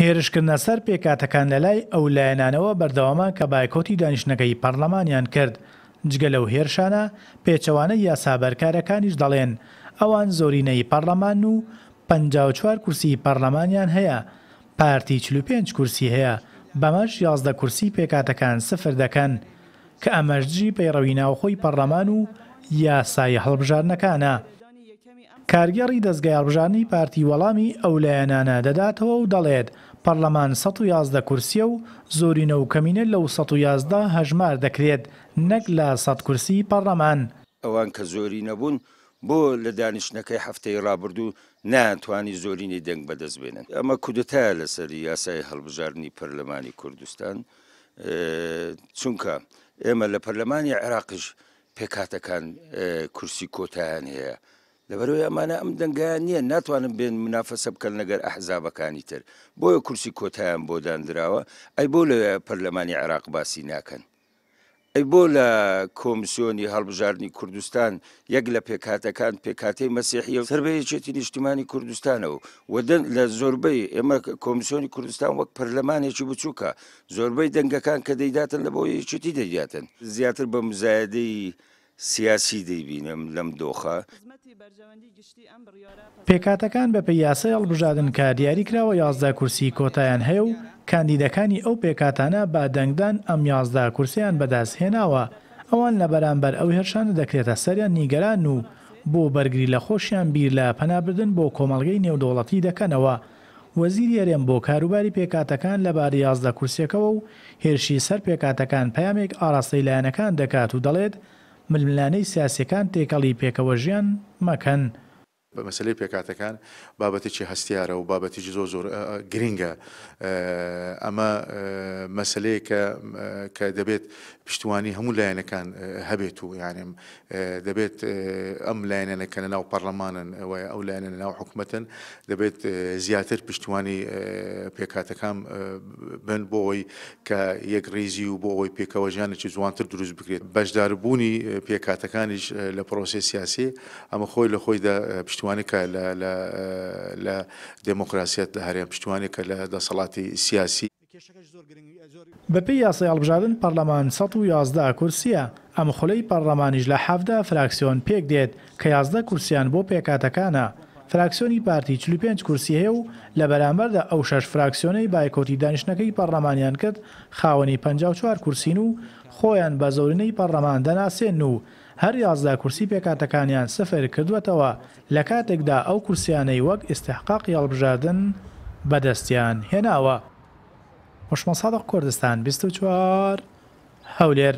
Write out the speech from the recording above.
هێرشکردنە سەر پێکاتەکان لەلای ئەو لایەنانەوە بەردەوامە کە بایکۆتی دانیشتەکەی پەرلەمانیان کرد جگە لەو هێرشانە پێچەوانە یاسابەرکارەکانیش دەڵێن ئەوان زۆرینەی پەرلەمان و 54 کورسی پەرلەمانیان هەیە پارتی 45 کورسی هەیە بەمەش یازدە کورسی پێکاتەکان سفر دەکەن کە ئەمەشجی پەیڕەوی ناوخۆی پەرلەمان و یاسای هەڵبژارنەکانە کارگەڕی دەستگای هەڵبژانی پارتی وەڵامی ئەو لایەنانە دەداتەوە و دەڵێت پەرلەمان 111 کورسیە و زۆرینە و کەمینە لەو 111 هەژمار دەکرێت نەک لە سەد کورسی پەرلەمان ئەوان کە زۆری نەبوون بۆ لە دانیشتەکەی هەفتەی ڕابردوو ناتوانانی زۆرینی دەنگ بەدەستبێنن ئەمە کودتا لەسەری یاسای هەڵبژارنی پەرلەمانی کوردستان چونکە ئێمە لە پەرلەمانی عێراقش پێکاتەکان کورسی کۆتیان هەیە. لەبەرەوەی ئەمانە ئەم دەنگیان نییە ناتوانم بێن منافەسە بکەن لەگەر ئەحزابەکانی تر بۆیە کورسی کۆتایان بۆ دانراوە ئەی بۆ لە پەرلەمانی عراق باسی ناکەن ئەی بۆ لە کۆمسیۆنی هەڵبژارنی کوردستان یەک لە پێکاتەکان پێکاتی مەسیحی و سربەیەکێتی نیشتیمانی کوردستانەوە وەدەن لە زۆربەی ئێمە کۆمسیۆنی کوردستان وەک پەرلەمانێکی بچووکە زۆربەی دەنگەکان کە دەیداتن لە بۆ یەکێتی دەداتن زیاتر بە مزایدەی سیاسی دەیبینم لەم دۆخە پێکاتەکان بە پێیاسە هەڵبژادن کە دیاری کراوە یازدا کورسی کۆتایان هەیە و کاندیدەکانی ئەو پێکاتانە با دەنگدان ئەم یازدا کورسیان بەدەست هێناوە ئەوان لە بەرامبەر ئەو هێرشانە دەکرێتە سەریان نیگەران و بۆ بەرگری لە خۆشیان بیر لە پەنابردن بۆ کۆمەڵگەی نێودۆڵەتی دەکەنەوە وەزیری ئەرێن بۆ کاروباری پێکاتەکان لە باریازدە کورسەکەەوە و هێرشی سەر پێکاتەکان پامێک ئاراستەی لایەنەکان دەکات و دەڵێت ململانەی سیاسەکان تێکەڵی پێکەوە ژیان مەکەن بە مەسلەی پێکاتەکان بابەتێکی هەستیارە و بابەتیی زۆ زۆر گرینگە ئەمە مەسلەیە کە دەبێت پشتیوانی هەموو لایەنەکان هەبێت و یانم دەبێت ئەم لایەنەکە لە ناو پەرلەمانن ئەو لایەنە لە ناو حکوومەتن دەبێت زیاتر پشتیوانی پێکاتەکان بن بۆ ئەوی کە یەک ڕێزی و بۆ ئەوی پێکەوەژیانێکی جوانتر دروست بکرێت بەشداربوونی پێکاتەکانیش لە پرۆسی سیاسی ئەمە خۆی لە خۆیدا پشت پشتوانێکە لە دموکراسیەت لە هەرێم پشتوانێکە لە دەسەڵاتی سیاسی بەپی یاسای هەڵبژادن پەرلەمان 111 کورسیە ئەمە خولەی پەرلەمانیش لە حەفدا فراکسیۆن پێک دێت کە یازدە کورسیان بۆ پێکاتەکانە. فراکسیۆنی پارتی 45 کورسی هەیە و لە بەرامبەردا ئەو شەش فراکسیۆنەی بایکۆتی دانیشتەکەی پەرلەمانیان کرد خاوەنی 54 کورسین و خۆیان بە زۆرنەی پەرلەمان دەناسێن و هەر یازدا کورسی پێکاتەکانیان سفر کردوێتەوە لە کاتێکدا ئەو کورسیانەی وەک ئستحقاق یاڵبژادن بەدەستیان هێناوە. مشمە سادق کوردستان 24 هەولێر